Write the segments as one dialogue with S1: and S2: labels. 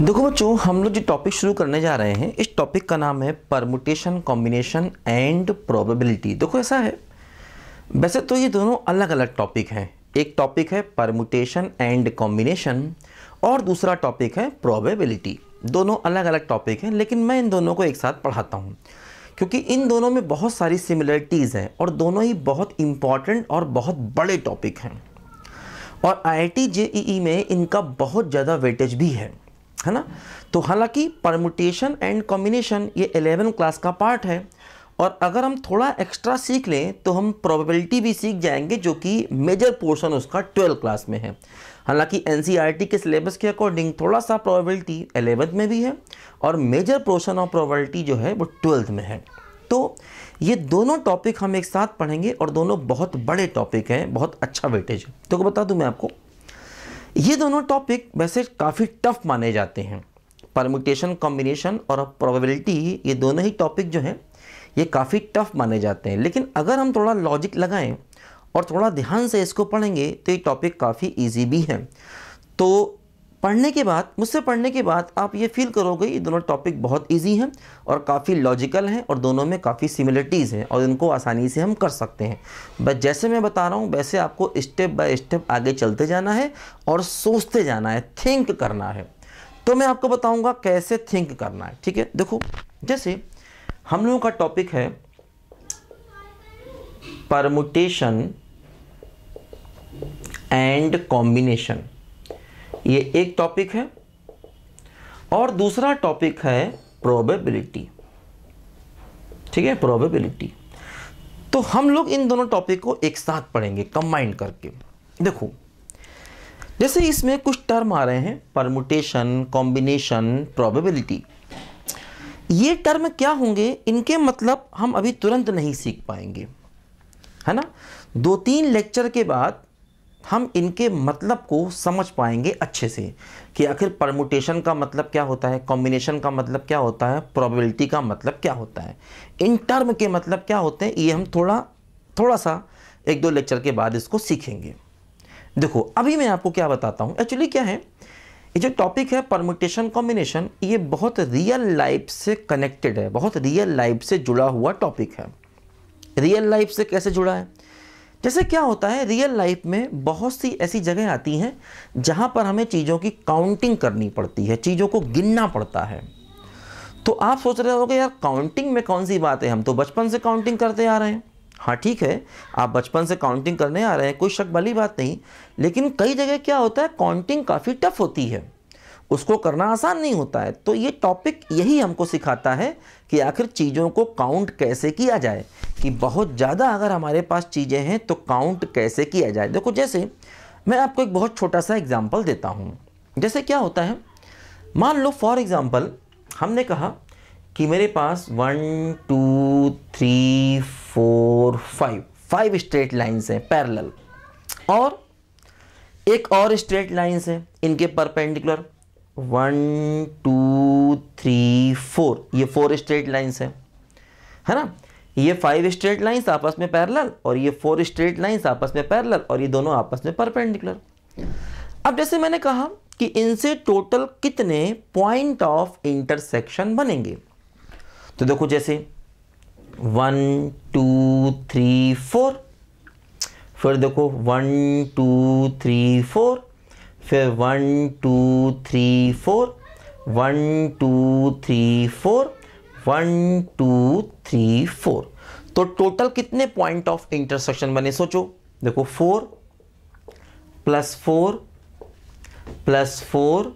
S1: देखो बच्चों हम लोग जो टॉपिक शुरू करने जा रहे हैं इस टॉपिक का नाम है परमुटेशन कॉम्बिनेशन एंड प्रोबेबिलिटी देखो ऐसा है वैसे तो ये दोनों अलग अलग टॉपिक हैं एक टॉपिक है परमुटेशन एंड कॉम्बिनेशन और दूसरा टॉपिक है प्रोबेबिलिटी दोनों अलग अलग टॉपिक हैं लेकिन मैं इन दोनों को एक साथ पढ़ाता हूँ क्योंकि इन दोनों में बहुत सारी सिमिलरिटीज़ हैं और दोनों ही बहुत इम्पॉर्टेंट और बहुत बड़े टॉपिक हैं और आई आई e e में इनका बहुत ज़्यादा वेटेज भी है है ना तो हालांकि परम्यूटेशन एंड कॉम्बिनेशन ये एलेवन क्लास का पार्ट है और अगर हम थोड़ा एक्स्ट्रा सीख लें तो हम प्रोबेबिलिटी भी सीख जाएंगे जो कि मेजर पोर्शन उसका ट्वेल्व क्लास में है हालांकि एन e के सिलेबस के अकॉर्डिंग थोड़ा सा प्रोबेबिलिटी एलेवंथ में भी है और मेजर पोर्शन ऑफ प्रोबेबिलिटी जो है वो ट्वेल्थ में है तो ये दोनों टॉपिक हम एक साथ पढ़ेंगे और दोनों बहुत बड़े टॉपिक हैं बहुत अच्छा वेटेज है तो बता दूँ मैं आपको ये दोनों टॉपिक वैसे काफ़ी टफ माने जाते हैं परमिटेशन कॉम्बिनेशन और प्रोबेबिलिटी ये दोनों ही टॉपिक जो हैं ये काफ़ी टफ माने जाते हैं लेकिन अगर हम थोड़ा लॉजिक लगाएं और थोड़ा ध्यान से इसको पढ़ेंगे तो ये टॉपिक काफ़ी इजी भी है तो पढ़ने के बाद मुझसे पढ़ने के बाद आप ये फील करोगे ये दोनों टॉपिक बहुत इजी हैं और काफ़ी लॉजिकल हैं और दोनों में काफ़ी सिमिलरिटीज़ हैं और इनको आसानी से हम कर सकते हैं बस जैसे मैं बता रहा हूँ वैसे आपको स्टेप बाय स्टेप आगे चलते जाना है और सोचते जाना है थिंक करना है तो मैं आपको बताऊँगा कैसे थिंक करना है ठीक है देखो जैसे हम लोगों का टॉपिक है परमुटेशन एंड कॉम्बिनेशन ये एक टॉपिक है और दूसरा टॉपिक है प्रोबेबिलिटी ठीक है प्रोबेबिलिटी तो हम लोग इन दोनों टॉपिक को एक साथ पढ़ेंगे कंबाइंड करके देखो जैसे इसमें कुछ टर्म आ रहे हैं परमुटेशन कॉम्बिनेशन प्रोबेबिलिटी ये टर्म क्या होंगे इनके मतलब हम अभी तुरंत नहीं सीख पाएंगे है ना दो तीन लेक्चर के बाद हम इनके मतलब को समझ पाएंगे अच्छे से कि आखिर परमुटेशन का मतलब क्या होता है कॉम्बिनेशन का मतलब क्या होता है प्रोबेबिलिटी का मतलब क्या होता है इन टर्म के मतलब क्या होते हैं ये हम थोड़ा थोड़ा सा एक दो लेक्चर के बाद इसको सीखेंगे देखो अभी मैं आपको क्या बताता हूँ एक्चुअली क्या है ये जो टॉपिक है परमुटेशन कॉम्बिनेशन ये बहुत रियल लाइफ से कनेक्टेड है बहुत रियल लाइफ से जुड़ा हुआ टॉपिक है रियल लाइफ से कैसे जुड़ा है जैसे क्या होता है रियल लाइफ में बहुत सी ऐसी जगह आती हैं जहाँ पर हमें चीज़ों की काउंटिंग करनी पड़ती है चीज़ों को गिनना पड़ता है तो आप सोच रहे होगे यार काउंटिंग में कौन सी बात है हम तो बचपन से काउंटिंग करते आ रहे हैं हाँ ठीक है आप बचपन से काउंटिंग करने आ रहे हैं कोई शक वाली बात नहीं लेकिन कई जगह क्या होता है काउंटिंग काफ़ी टफ होती है उसको करना आसान नहीं होता है तो ये टॉपिक यही हमको सिखाता है कि आखिर चीज़ों को काउंट कैसे किया जाए कि बहुत ज़्यादा अगर हमारे पास चीज़ें हैं तो काउंट कैसे किया जाए देखो जैसे मैं आपको एक बहुत छोटा सा एग्ज़ाम्पल देता हूँ जैसे क्या होता है मान लो फॉर एग्ज़ाम्पल हमने कहा कि मेरे पास one two three four five five straight lines हैं पैरेलल और एक और स्ट्रेट लाइन्स हैं इनके perpendicular one two three four ये फोर स्ट्रेट लाइंस है है ना ये फाइव स्ट्रेट लाइंस आपस में पैरेलल और ये फोर स्ट्रेट लाइंस आपस में पैरेलल और ये दोनों आपस में परपेंडिकुलर अब जैसे मैंने कहा कि इनसे टोटल कितने पॉइंट ऑफ इंटरसेक्शन बनेंगे तो देखो जैसे वन टू थ्री फोर फिर देखो वन टू थ्री फोर फिर one two three four one two three four one two three four तो टोटल कितने पॉइंट ऑफ इंटरसेक्शन बने सोचो देखो four plus four plus four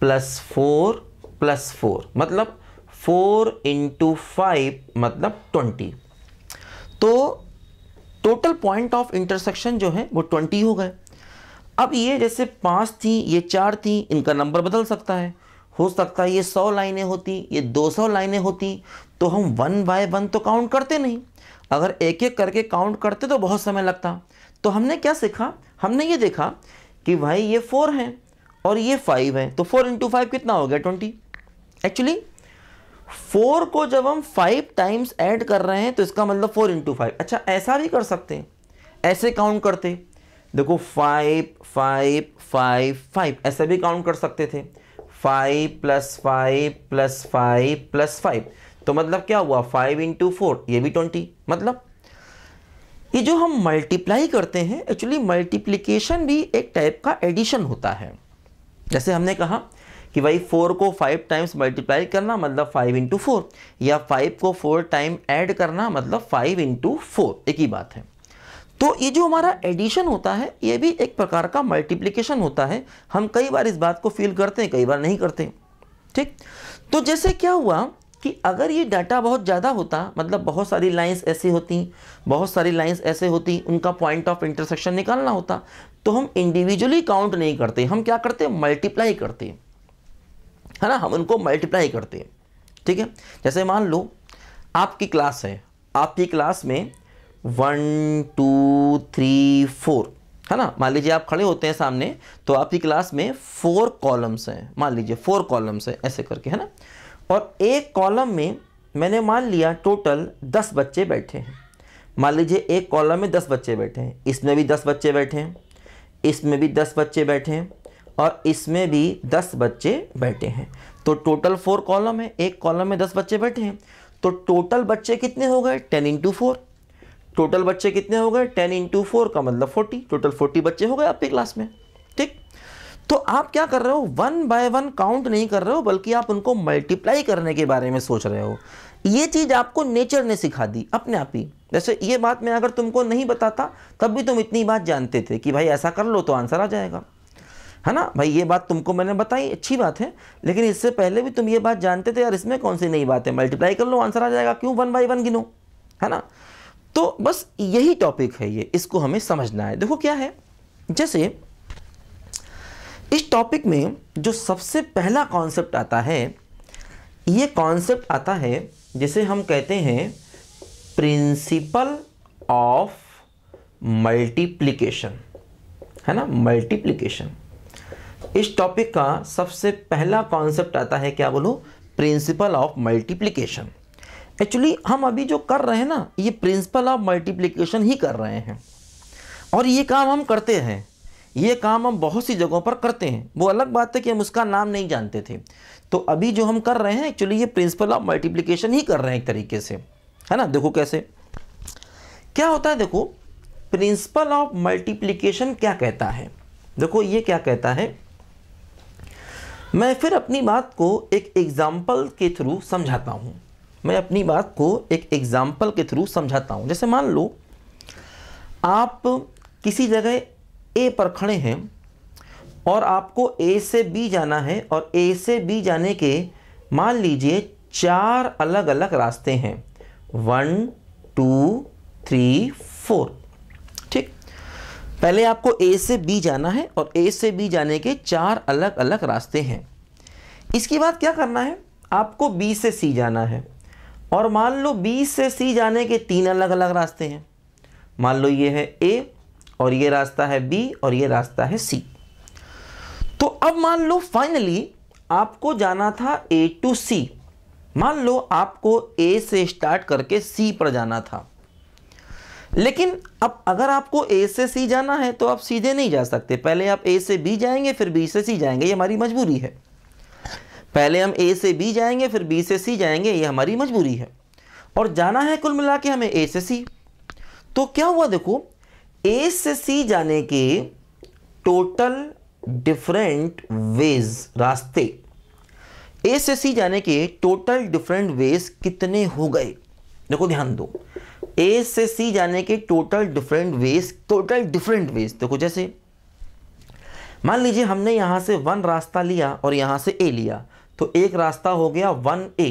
S1: plus four plus four मतलब four into five मतलब twenty तो total point of intersection जो है वो ट्वेंटी हो गए अब ये जैसे पाँच थी ये चार थी इनका नंबर बदल सकता है हो सकता है ये सौ लाइनें होती ये दो सौ लाइनें होती तो हम वन बाय वन तो काउंट करते नहीं अगर एक एक करके काउंट करते तो बहुत समय लगता तो हमने क्या सीखा हमने ये देखा कि भाई ये फोर हैं और ये फाइव है तो फोर इंटू फाइव कितना हो गया ट्वेंटी एक्चुअली फोर को जब हम फाइव टाइम्स ऐड कर रहे हैं तो इसका मतलब फोर इंटू फाइव अच्छा ऐसा भी कर सकते हैं ऐसे काउंट करते देखो फाइव फाइव फाइव फाइव ऐसे भी काउंट कर सकते थे five plus five plus five plus five तो मतलब क्या हुआ फाइव इंटू फोर ये भी ट्वेंटी मतलब ये जो हम मल्टीप्लाई करते हैं एक्चुअली मल्टीप्लीकेशन भी एक टाइप का एडिशन होता है जैसे हमने कहा कि भाई फोर को फाइव टाइम्स मल्टीप्लाई करना मतलब फाइव इंटू फोर या फाइव को फोर टाइम ऐड करना मतलब फाइव इंटू फोर एक ही बात है तो ये जो हमारा एडिशन होता है ये भी एक प्रकार का मल्टीप्लीकेशन होता है हम कई बार इस बात को फील करते हैं कई बार नहीं करते ठीक तो जैसे क्या हुआ कि अगर ये डाटा बहुत ज़्यादा होता मतलब बहुत सारी लाइंस ऐसी होती बहुत सारी लाइंस ऐसे होती उनका पॉइंट ऑफ इंटरसेक्शन निकालना होता तो हम इंडिविजुअली काउंट नहीं करते हम क्या करते मल्टीप्लाई करते है ना हम उनको मल्टीप्लाई करते ठीक है जैसे मान लो आपकी क्लास है आपकी क्लास में वन टू थ्री फोर है ना मान लीजिए आप खड़े होते हैं सामने तो आपकी क्लास में फोर कॉलम्स हैं मान लीजिए फोर कॉलम्स हैं ऐसे करके है ना और एक कॉलम में मैंने मान लिया टोटल दस बच्चे बैठे हैं मान लीजिए एक कॉलम में दस बच्चे बैठे हैं इसमें भी दस बच्चे बैठे हैं इसमें भी दस बच्चे बैठे हैं और इसमें भी दस बच्चे बैठे हैं तो टोटल फोर कॉलम है एक कॉलम में दस बच्चे बैठे हैं तो टोटल बच्चे कितने हो गए टेन इंटू फोर टोटल बच्चे कितने हो गए टेन इंटू फोर का मतलब फोर्टी टोटल फोर्टी बच्चे हो गए आपके क्लास में ठीक तो आप क्या कर रहे हो वन बाय वन काउंट नहीं कर रहे हो बल्कि आप उनको मल्टीप्लाई करने के बारे में सोच रहे हो ये चीज़ आपको नेचर ने सिखा दी अपने आप ही जैसे ये बात मैं अगर तुमको नहीं बताता तब भी तुम इतनी बात जानते थे कि भाई ऐसा कर लो तो आंसर आ जाएगा है ना भाई ये बात तुमको मैंने बताई अच्छी बात है लेकिन इससे पहले भी तुम ये बात जानते थे यार इसमें कौन सी नई बात है मल्टीप्लाई कर लो आंसर आ जाएगा क्यों वन बाई वन गिनो है ना तो बस यही टॉपिक है ये इसको हमें समझना है देखो क्या है जैसे इस टॉपिक में जो सबसे पहला कॉन्सेप्ट आता है ये कॉन्सेप्ट आता है जिसे हम कहते हैं प्रिंसिपल ऑफ मल्टीप्लिकेशन है ना मल्टीप्लिकेशन इस टॉपिक का सबसे पहला कॉन्सेप्ट आता है क्या बोलो प्रिंसिपल ऑफ मल्टीप्लिकेशन एक्चुअली हम अभी जो कर रहे हैं ना ये प्रिंसिपल ऑफ मल्टीप्लिकेशन ही कर रहे हैं और ये काम हम करते हैं ये काम हम बहुत सी जगहों पर करते हैं वो अलग बात है कि हम उसका नाम नहीं जानते थे तो अभी जो हम कर रहे हैं एक्चुअली ये प्रिंसिपल ऑफ मल्टीप्लिकेशन ही कर रहे हैं एक तरीके से है ना देखो कैसे क्या होता है देखो प्रिंसिपल ऑफ मल्टीप्लीकेशन क्या कहता है देखो ये क्या कहता है मैं फिर अपनी बात को एक एग्जाम्पल के थ्रू समझाता हूँ मैं अपनी बात को एक एग्ज़ाम्पल के थ्रू समझाता हूँ जैसे मान लो आप किसी जगह ए पर खड़े हैं और आपको ए से बी जाना है और ए से बी जाने के मान लीजिए चार अलग अलग रास्ते हैं वन टू थ्री फोर ठीक पहले आपको ए से बी जाना है और ए से बी जाने के चार अलग अलग रास्ते हैं इसके बाद क्या करना है आपको बी से सी जाना है और मान लो बी से सी जाने के तीन अलग अलग रास्ते हैं मान लो ये है ए और ये रास्ता है बी और ये रास्ता है सी तो अब मान लो फाइनली आपको जाना था ए टू सी मान लो आपको ए से स्टार्ट करके सी पर जाना था लेकिन अब अगर आपको ए से सी जाना है तो आप सीधे नहीं जा सकते पहले आप ए से बी जाएंगे फिर बी से सी जाएंगे ये हमारी मजबूरी है पहले हम ए से बी जाएंगे फिर बी से सी जाएंगे ये हमारी मजबूरी है और जाना है कुल मिला के हमें ए से सी तो क्या हुआ देखो ए से सी जाने के टोटल डिफरेंट वेज रास्ते ए से सी जाने के टोटल डिफरेंट वेज कितने हो गए देखो ध्यान दो ए से सी जाने के total different ways total different ways देखो जैसे मान लीजिए हमने यहाँ से वन रास्ता लिया और यहाँ से ए लिया तो एक रास्ता हो गया वन ए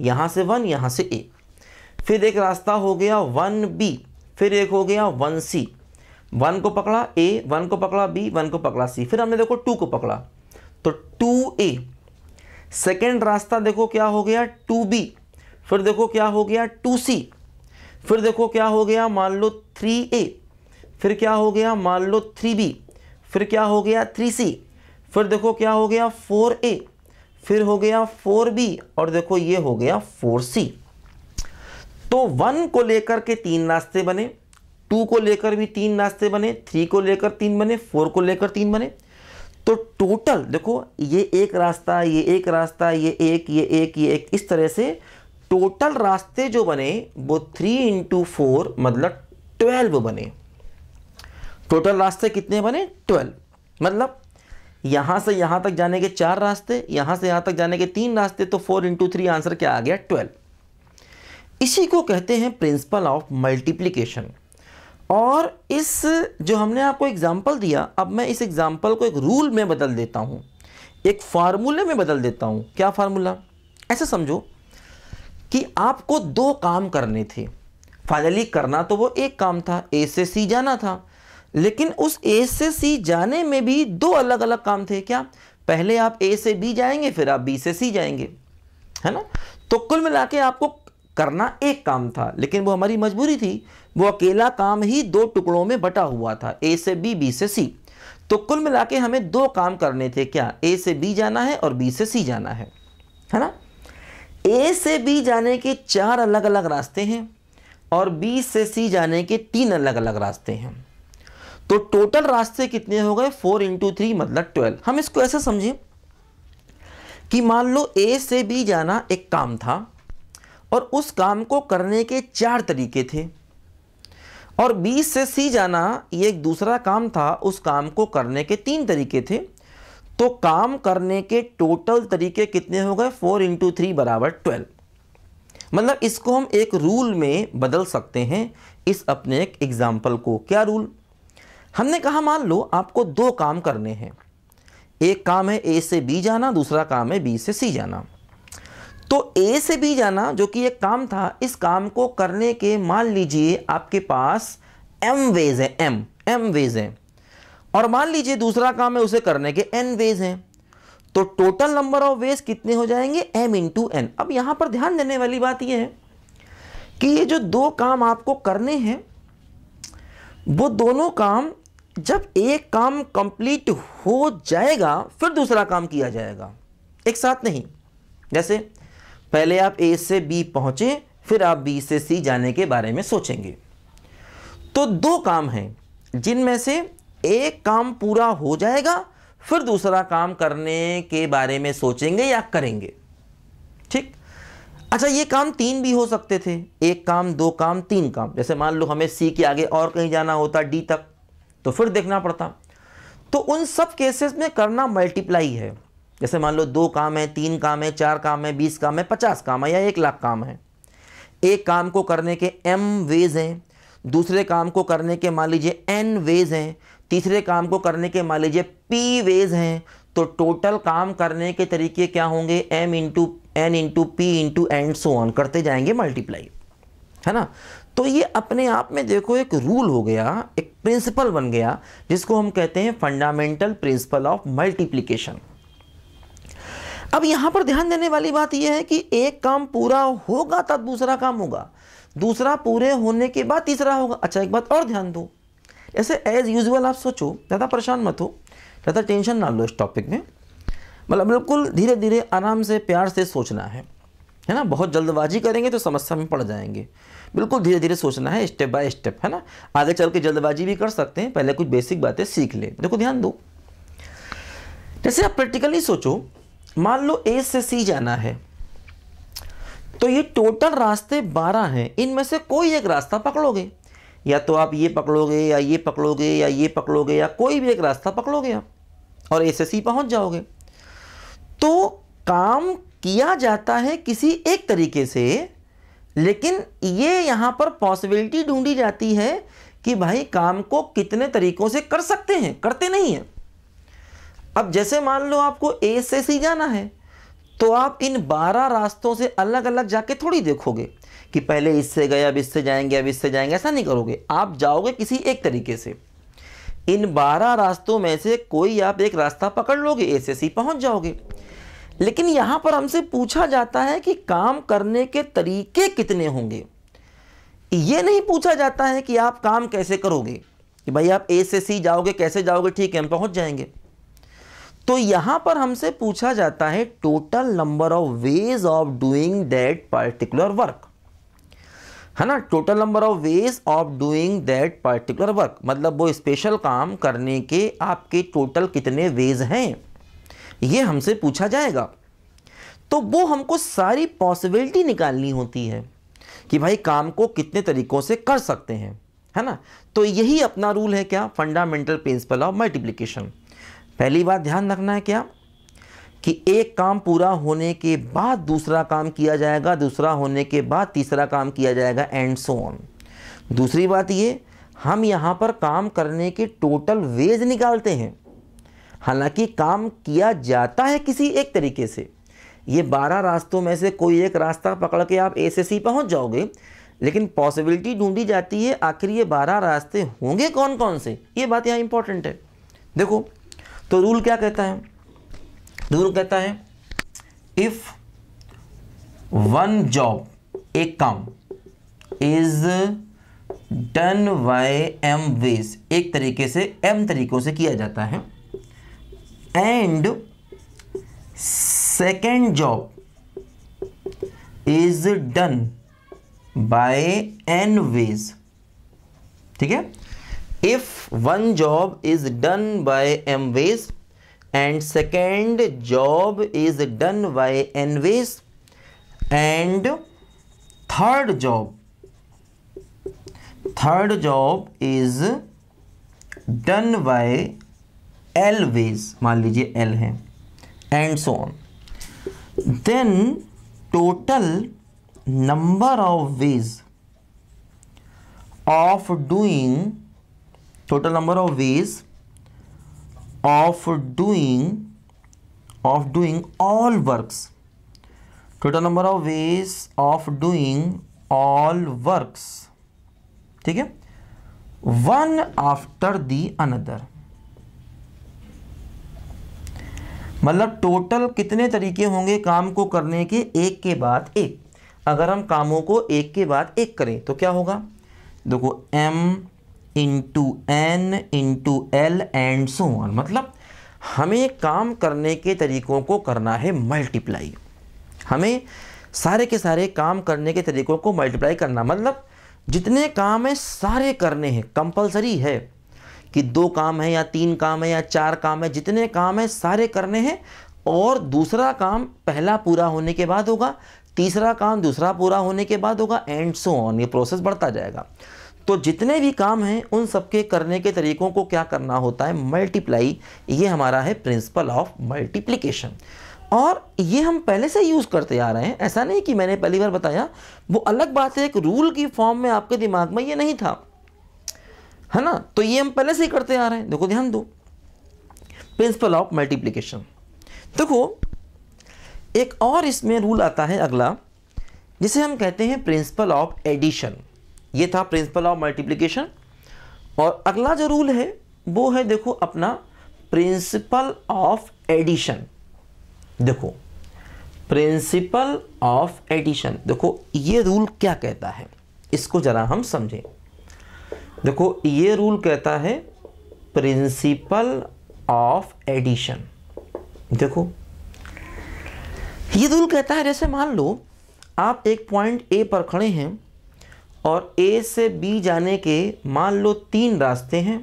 S1: यहाँ से वन यहाँ से ए फिर एक रास्ता हो गया वन बी फिर एक हो गया वन सी वन को पकड़ा ए वन को पकड़ा बी वन को पकड़ा सी फिर हमने देखो टू को पकड़ा तो टू ए सेकेंड रास्ता देखो क्या हो गया टू बी फिर देखो क्या हो गया टू सी फिर देखो क्या हो गया मान लो थ्री ए फिर क्या हो गया मान लो थ्री बी फिर क्या हो गया थ्री सी फिर देखो क्या हो गया फोर ए फिर हो गया फोर बी और देखो ये हो गया फोर सी तो वन को लेकर के तीन रास्ते बने टू को लेकर भी तीन रास्ते बने थ्री को लेकर तीन बने फोर को लेकर तीन बने तो टोटल देखो ये एक रास्ता ये एक रास्ता ये एक ये एक ये एक इस तरह से टोटल रास्ते जो बने वो थ्री इंटू फोर मतलब ट्वेल्व बने टोटल रास्ते कितने बने ट्वेल्व मतलब यहाँ से यहाँ तक जाने के चार रास्ते यहाँ से यहाँ तक जाने के तीन रास्ते तो फोर इंटू थ्री आंसर क्या आ गया ट्वेल्व इसी को कहते हैं प्रिंसिपल ऑफ मल्टीप्लीकेशन और इस जो हमने आपको एग्जाम्पल दिया अब मैं इस एग्जाम्पल को एक रूल में बदल देता हूँ एक फार्मूले में बदल देता हूँ क्या फार्मूला ऐसे समझो कि आपको दो काम करने थे फाइनली करना तो वो एक काम था ए से सी जाना था लेकिन उस ए से सी जाने में भी दो अलग अलग काम थे क्या पहले आप ए से बी जाएंगे फिर आप बी से सी जाएंगे है ना तो कुल मिला के आपको करना एक काम था लेकिन वो हमारी मजबूरी थी वो अकेला काम ही दो टुकड़ों में बटा हुआ था ए से बी बी से सी तो कुल मिला के हमें दो काम करने थे क्या ए से बी जाना है और बी से सी जाना है है ना ए से बी जाने के चार अलग अलग रास्ते हैं और बी से सी जाने के तीन अलग अलग रास्ते हैं तो टोटल रास्ते कितने हो गए फोर इंटू थ्री मतलब ट्वेल्व हम इसको ऐसे समझें कि मान लो ए से बी जाना एक काम था और उस काम को करने के चार तरीके थे और बी से सी जाना ये एक दूसरा काम था उस काम को करने के तीन तरीके थे तो काम करने के टोटल तरीके कितने हो गए फोर इंटू थ्री बराबर ट्वेल्व मतलब इसको हम एक रूल में बदल सकते हैं इस अपने एक एग्जाम्पल को क्या रूल हमने कहा मान लो आपको दो काम करने हैं एक काम है ए से बी जाना दूसरा काम है बी से सी जाना तो ए से बी जाना जो कि एक काम था इस काम को करने के मान लीजिए आपके पास एम वेज है एम एम वेज है और मान लीजिए दूसरा काम है उसे करने के एन वेज हैं तो टोटल नंबर ऑफ वेज कितने हो जाएंगे एम इंटू एन अब यहाँ पर ध्यान देने वाली बात यह है कि ये जो दो काम आपको करने हैं वो दोनों काम जब एक काम कंप्लीट हो जाएगा फिर दूसरा काम किया जाएगा एक साथ नहीं जैसे पहले आप ए से बी पहुंचे फिर आप बी से सी जाने के बारे में सोचेंगे तो दो काम हैं जिनमें से एक काम पूरा हो जाएगा फिर दूसरा काम करने के बारे में सोचेंगे या करेंगे ठीक अच्छा ये काम तीन भी हो सकते थे एक काम दो काम तीन काम जैसे मान लो हमें सी के आगे और कहीं जाना होता डी तक तो फिर देखना पड़ता तो उन सब केसेस में करना मल्टीप्लाई है जैसे मान लो दो काम है तीन काम है चार काम है बीस काम है पचास काम है या एक लाख काम है एक काम को करने के एम वेज हैं दूसरे काम को करने के मान लीजिए एन वेज हैं तीसरे काम को करने के मान लीजिए पी वेज हैं तो टोटल काम करने के तरीके क्या होंगे M into N into P into and so on करते जाएंगे मल्टीप्लाई है ना तो ये अपने आप में देखो एक रूल हो गया एक प्रिंसिपल बन गया जिसको हम कहते हैं फंडामेंटल प्रिंसिपल ऑफ मल्टीप्लीकेशन अब यहां पर ध्यान देने वाली बात यह है कि एक काम पूरा होगा तब दूसरा काम होगा दूसरा पूरे होने के बाद तीसरा होगा अच्छा एक बात और ध्यान दो ऐसे एज यूजल आप सोचो ज़्यादा परेशान मत हो ज़्यादा टेंशन ना लो इस टॉपिक में मतलब बिल्कुल धीरे धीरे आराम से प्यार से सोचना है है ना बहुत जल्दबाजी करेंगे तो समस्या में पड़ जाएंगे बिल्कुल धीरे धीरे सोचना है स्टेप बाय स्टेप है ना आगे चल के जल्दबाजी भी कर सकते हैं पहले कुछ बेसिक बातें सीख लें देखो ध्यान दो जैसे आप प्रैक्टिकली सोचो मान लो ए से सी जाना है तो ये टोटल रास्ते बारह हैं इनमें से कोई एक रास्ता पकड़ोगे या तो आप ये पकड़ोगे या ये पकड़ोगे या ये पकड़ोगे या कोई भी एक रास्ता पकड़ोगे आप और ए से सी पहुंच जाओगे तो काम किया जाता है किसी एक तरीके से लेकिन ये यहाँ पर पॉसिबिलिटी ढूंढी जाती है कि भाई काम को कितने तरीकों से कर सकते हैं करते नहीं हैं अब जैसे मान लो आपको ए से सी जाना है तो आप इन बारह रास्तों से अलग अलग जाके थोड़ी देखोगे कि पहले इससे गए अब इससे जाएंगे अब इससे जाएंगे ऐसा नहीं करोगे आप जाओगे किसी एक तरीके से इन बारह रास्तों में से कोई आप एक रास्ता पकड़ लोगे ए से सी e पहुँच जाओगे लेकिन यहां पर हमसे पूछा जाता है कि काम करने के तरीके कितने होंगे ये नहीं पूछा जाता है कि आप काम कैसे करोगे कि भाई आप ए से सी जाओगे कैसे जाओगे ठीक है हम पहुंच जाएंगे तो यहां पर हमसे पूछा जाता है total number of ways of doing that particular work है ना total number of ways of doing that particular work मतलब वो स्पेशल काम करने के आपके टोटल कितने वेज हैं ये हमसे पूछा जाएगा तो वो हमको सारी पॉसिबिलिटी निकालनी होती है कि भाई काम को कितने तरीकों से कर सकते हैं है ना तो यही अपना रूल है क्या फंडामेंटल प्रिंसिपल ऑफ मल्टीप्लीकेशन पहली बात ध्यान रखना है क्या कि एक काम पूरा होने के बाद दूसरा काम किया जाएगा दूसरा होने के बाद तीसरा काम किया जाएगा एंड सो ऑन दूसरी बात ये हम यहाँ पर काम करने के टोटल वेज निकालते हैं हालांकि काम किया जाता है किसी एक तरीके से ये बारह रास्तों में से कोई एक रास्ता पकड़ के आप ए से सी पहुँच जाओगे लेकिन पॉसिबिलिटी ढूंढी जाती है आखिर ये बारह रास्ते होंगे कौन कौन से ये बात यहाँ इंपॉर्टेंट है देखो तो रूल क्या कहता है रूल कहता है इफ वन जॉब एक काम is done by M ways एक तरीके से एम तरीकों से किया जाता है and second job is done by N ways ठीक है if one job is done by M ways and second job is done by N ways and third job third job is done by L ways मान लीजिए L है and so on then total number of ways of doing total number of ways of doing of doing all works total number of ways of doing all works ठीक है one after the another मतलब टोटल कितने तरीके होंगे काम को करने के एक के बाद एक अगर हम कामों को एक के बाद एक करें तो क्या होगा देखो M into N into L and so on मतलब हमें काम करने के तरीकों को करना है मल्टीप्लाई हमें सारे के सारे काम करने के तरीकों को मल्टीप्लाई करना मतलब जितने काम हैं सारे करने हैं कंपलसरी है कि दो काम है या तीन काम है या चार काम है जितने काम हैं सारे करने हैं और दूसरा काम पहला पूरा होने के बाद होगा तीसरा काम दूसरा पूरा होने के बाद होगा एंड सो ऑन ये प्रोसेस बढ़ता जाएगा तो जितने भी काम हैं उन सबके करने के तरीकों को क्या करना होता है मल्टीप्लाई ये हमारा है प्रिंसिपल ऑफ मल्टीप्लीकेशन और ये हम पहले से यूज़ करते आ रहे हैं ऐसा नहीं कि मैंने पहली बार बताया वो अलग बात है एक रूल की फॉर्म में आपके दिमाग में ये नहीं था है ना तो ये हम पहले से ही करते आ रहे हैं देखो ध्यान दो प्रिंसिपल ऑफ मल्टीप्लीकेशन देखो एक और इसमें रूल आता है अगला जिसे हम कहते हैं प्रिंसिपल ऑफ एडिशन ये था प्रिंसिपल ऑफ मल्टीप्लीकेशन और अगला जो रूल है वो है देखो अपना प्रिंसिपल ऑफ एडिशन देखो प्रिंसिपल ऑफ एडिशन देखो ये रूल क्या कहता है इसको ज़रा हम समझें देखो ये रूल कहता है प्रिंसिपल ऑफ एडिशन देखो ये रूल कहता है जैसे मान लो आप एक पॉइंट ए पर खड़े हैं और ए से बी जाने के मान लो तीन रास्ते हैं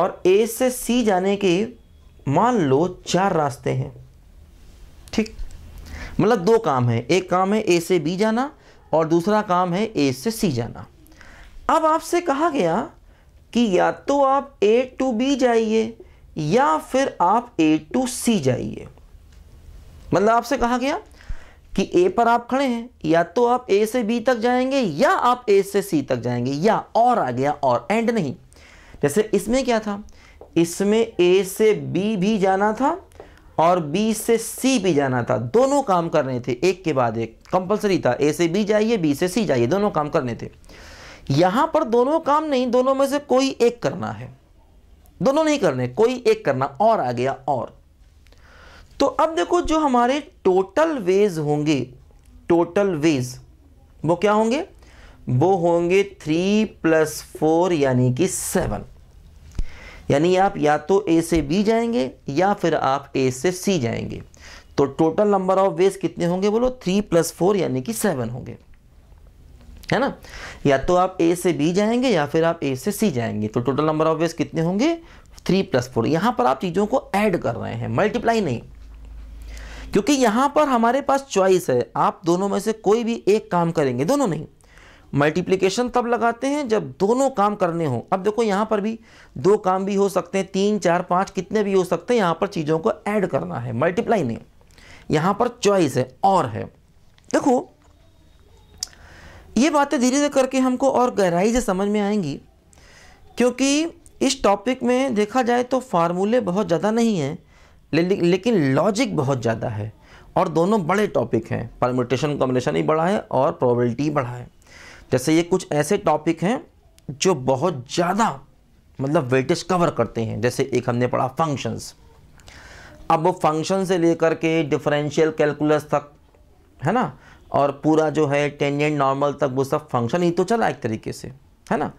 S1: और ए से सी जाने के मान लो चार रास्ते हैं ठीक मतलब दो काम है एक काम है ए से बी जाना और दूसरा काम है ए से सी जाना अब आपसे कहा गया कि या तो आप ए टू बी जाइए या फिर आप ए टू सी जाइए मतलब आपसे कहा गया कि ए पर आप खड़े हैं या तो आप ए से बी तक जाएंगे या आप ए से सी तक जाएंगे या और आ गया और एंड नहीं जैसे इसमें क्या था इसमें ए से बी भी जाना था और बी से सी भी जाना था दोनों काम करने थे एक के बाद एक कंपलसरी था ए से बी जाइए बी से सी जाइए दोनों काम करने थे यहां पर दोनों काम नहीं दोनों में से कोई एक करना है दोनों नहीं करने कोई एक करना और आ गया और तो अब देखो जो हमारे टोटल वेज होंगे टोटल वेज वो क्या होंगे वो होंगे थ्री प्लस फोर यानी कि सेवन यानी आप या तो ए से बी जाएंगे या फिर आप ए से सी जाएंगे तो टोटल नंबर ऑफ वेज कितने होंगे बोलो थ्री प्लस फोर यानी कि सेवन होंगे है ना या तो आप ए से बी जाएंगे या फिर आप ए से सी जाएंगे तो टोटल नंबर ऑफ वेज कितने होंगे थ्री प्लस फोर यहां पर आप चीज़ों को ऐड कर रहे हैं मल्टीप्लाई नहीं क्योंकि यहां पर हमारे पास चॉइस है आप दोनों में से कोई भी एक काम करेंगे दोनों नहीं मल्टीप्लीकेशन तब लगाते हैं जब दोनों काम करने हों अब देखो यहाँ पर भी दो काम भी हो सकते हैं तीन चार पाँच कितने भी हो सकते हैं यहाँ पर चीज़ों को ऐड करना है मल्टीप्लाई नहीं यहाँ पर चॉइस है और है देखो ये बातें धीरे धीरे करके हमको और गहराई से समझ में आएंगी क्योंकि इस टॉपिक में देखा जाए तो फार्मूले बहुत ज़्यादा नहीं हैं ले, ले, लेकिन लॉजिक बहुत ज़्यादा है और दोनों बड़े टॉपिक हैं परमिटेशन कॉम्बिनेशन ही बढ़ा है और प्रोबेबिलिटी बढ़ा है जैसे ये कुछ ऐसे टॉपिक हैं जो बहुत ज़्यादा मतलब वेटेज कवर करते हैं जैसे एक हमने पढ़ा फंक्शंस अब वो फंक्शन से लेकर के डिफरेंशियल कैलकुलस तक है ना और पूरा जो है टेंजेंट नॉर्मल तक वो सब फंक्शन ही तो चला एक तरीके से है ना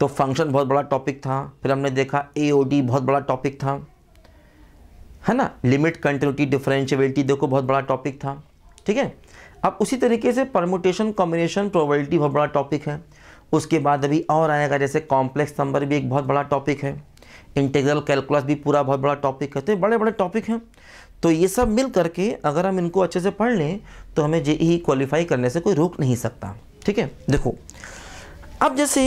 S1: तो फंक्शन बहुत बड़ा टॉपिक था फिर हमने देखा ए बहुत बड़ा टॉपिक था है ना लिमिट कंटिन्यूटी डिफरेंशियबिलिटी देखो बहुत बड़ा टॉपिक था ठीक है अब उसी तरीके से परमोटेशन कॉम्बिनेशन प्रोबेबिलिटी बहुत बड़ा टॉपिक है उसके बाद अभी और आएगा जैसे कॉम्प्लेक्स नंबर भी एक बहुत बड़ा टॉपिक है इंटीग्रल कैलकुलस भी पूरा बहुत बड़ा टॉपिक है तो बड़े बड़े टॉपिक हैं तो ये सब मिल करके अगर हम इनको अच्छे से पढ़ लें तो हमें जे ई क्वालिफाई करने से कोई रोक नहीं सकता ठीक है देखो अब जैसे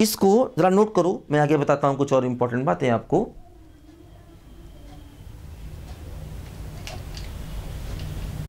S1: इसको ज़रा नोट करो मैं आगे बताता हूँ कुछ और इम्पोर्टेंट बातें आपको